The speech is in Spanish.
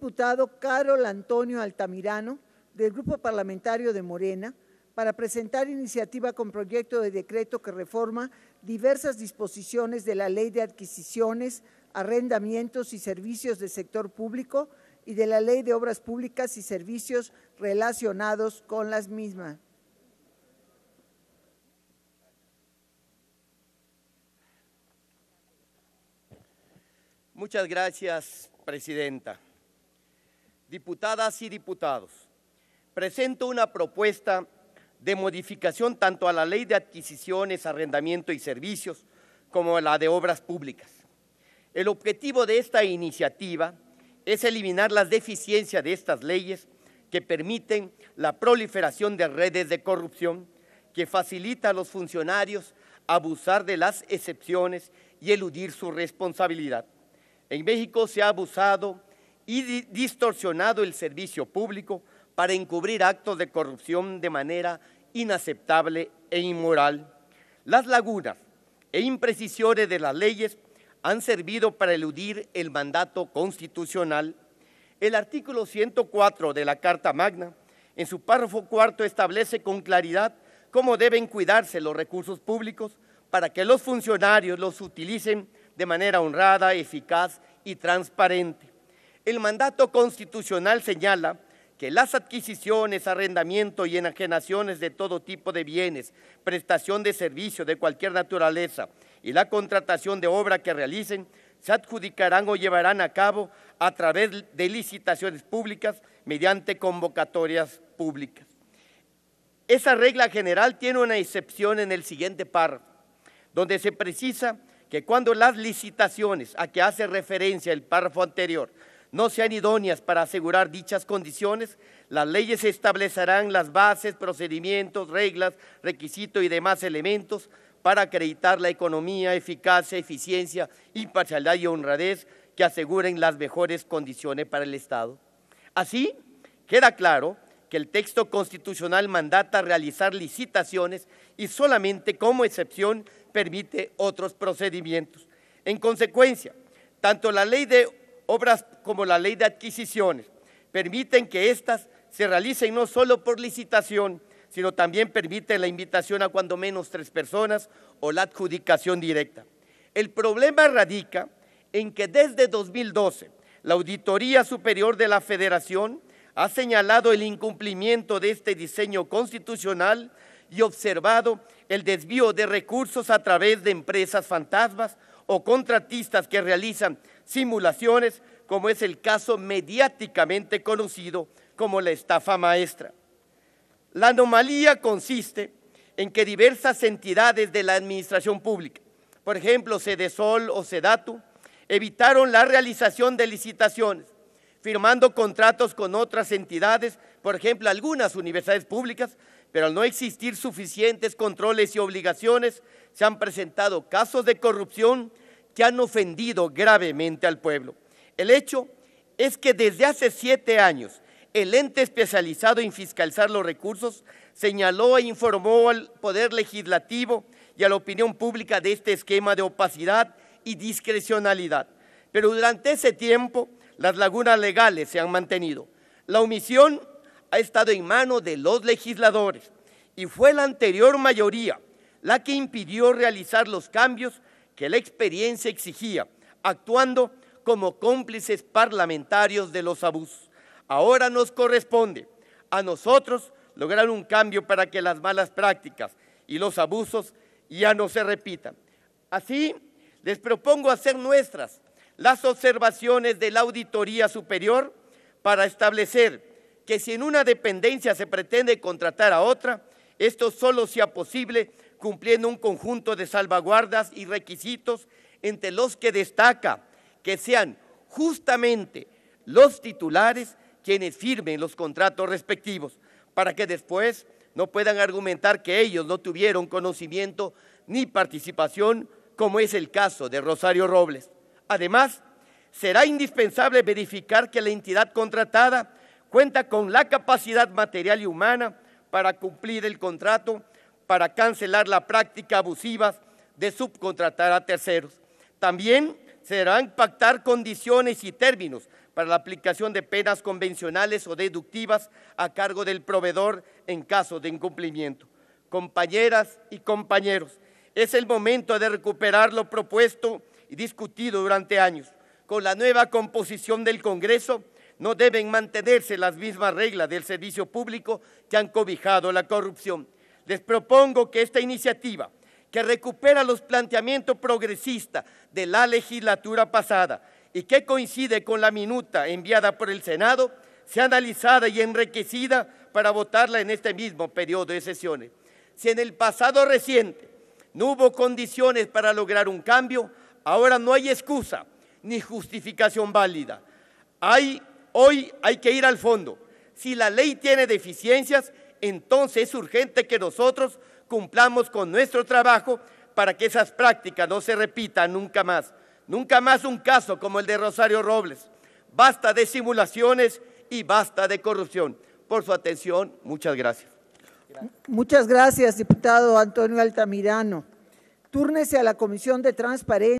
diputado Carol Antonio Altamirano, del Grupo Parlamentario de Morena, para presentar iniciativa con proyecto de decreto que reforma diversas disposiciones de la Ley de Adquisiciones, Arrendamientos y Servicios del Sector Público y de la Ley de Obras Públicas y Servicios relacionados con las mismas. Muchas gracias, Presidenta diputadas y diputados, presento una propuesta de modificación tanto a la Ley de Adquisiciones, Arrendamiento y Servicios como a la de Obras Públicas. El objetivo de esta iniciativa es eliminar las deficiencias de estas leyes que permiten la proliferación de redes de corrupción, que facilita a los funcionarios abusar de las excepciones y eludir su responsabilidad. En México se ha abusado y distorsionado el servicio público para encubrir actos de corrupción de manera inaceptable e inmoral. Las lagunas e imprecisiones de las leyes han servido para eludir el mandato constitucional. El artículo 104 de la Carta Magna, en su párrafo cuarto, establece con claridad cómo deben cuidarse los recursos públicos para que los funcionarios los utilicen de manera honrada, eficaz y transparente. El mandato constitucional señala que las adquisiciones, arrendamiento y enajenaciones de todo tipo de bienes, prestación de servicio de cualquier naturaleza y la contratación de obra que realicen se adjudicarán o llevarán a cabo a través de licitaciones públicas mediante convocatorias públicas. Esa regla general tiene una excepción en el siguiente párrafo, donde se precisa que cuando las licitaciones a que hace referencia el párrafo anterior no sean idóneas para asegurar dichas condiciones, las leyes establecerán las bases, procedimientos, reglas, requisitos y demás elementos para acreditar la economía, eficacia, eficiencia, imparcialidad y honradez que aseguren las mejores condiciones para el Estado. Así, queda claro que el texto constitucional mandata realizar licitaciones y solamente como excepción permite otros procedimientos. En consecuencia, tanto la ley de Obras como la ley de adquisiciones permiten que éstas se realicen no solo por licitación, sino también permite la invitación a cuando menos tres personas o la adjudicación directa. El problema radica en que desde 2012 la Auditoría Superior de la Federación ha señalado el incumplimiento de este diseño constitucional y observado el desvío de recursos a través de empresas fantasmas o contratistas que realizan simulaciones, como es el caso mediáticamente conocido como la estafa maestra. La anomalía consiste en que diversas entidades de la administración pública, por ejemplo, Cedesol o Sedatu, evitaron la realización de licitaciones, firmando contratos con otras entidades, por ejemplo, algunas universidades públicas, pero al no existir suficientes controles y obligaciones, se han presentado casos de corrupción que han ofendido gravemente al pueblo. El hecho es que desde hace siete años el ente especializado en fiscalizar los recursos señaló e informó al Poder Legislativo y a la opinión pública de este esquema de opacidad y discrecionalidad. Pero durante ese tiempo las lagunas legales se han mantenido. La omisión ha estado en manos de los legisladores y fue la anterior mayoría la que impidió realizar los cambios que la experiencia exigía, actuando como cómplices parlamentarios de los abusos. Ahora nos corresponde a nosotros lograr un cambio para que las malas prácticas y los abusos ya no se repitan. Así, les propongo hacer nuestras las observaciones de la Auditoría Superior para establecer que si en una dependencia se pretende contratar a otra, esto solo sea posible cumpliendo un conjunto de salvaguardas y requisitos entre los que destaca que sean justamente los titulares quienes firmen los contratos respectivos, para que después no puedan argumentar que ellos no tuvieron conocimiento ni participación, como es el caso de Rosario Robles. Además, será indispensable verificar que la entidad contratada cuenta con la capacidad material y humana para cumplir el contrato para cancelar la práctica abusiva de subcontratar a terceros. También serán pactar condiciones y términos para la aplicación de penas convencionales o deductivas a cargo del proveedor en caso de incumplimiento. Compañeras y compañeros, es el momento de recuperar lo propuesto y discutido durante años. Con la nueva composición del Congreso no deben mantenerse las mismas reglas del servicio público que han cobijado la corrupción les propongo que esta iniciativa, que recupera los planteamientos progresistas de la legislatura pasada y que coincide con la minuta enviada por el Senado, sea analizada y enriquecida para votarla en este mismo periodo de sesiones. Si en el pasado reciente no hubo condiciones para lograr un cambio, ahora no hay excusa ni justificación válida. Hay, hoy hay que ir al fondo. Si la ley tiene deficiencias, entonces es urgente que nosotros cumplamos con nuestro trabajo para que esas prácticas no se repitan nunca más. Nunca más un caso como el de Rosario Robles. Basta de simulaciones y basta de corrupción. Por su atención, muchas gracias. Muchas gracias, diputado Antonio Altamirano. Túrnese a la Comisión de Transparencia.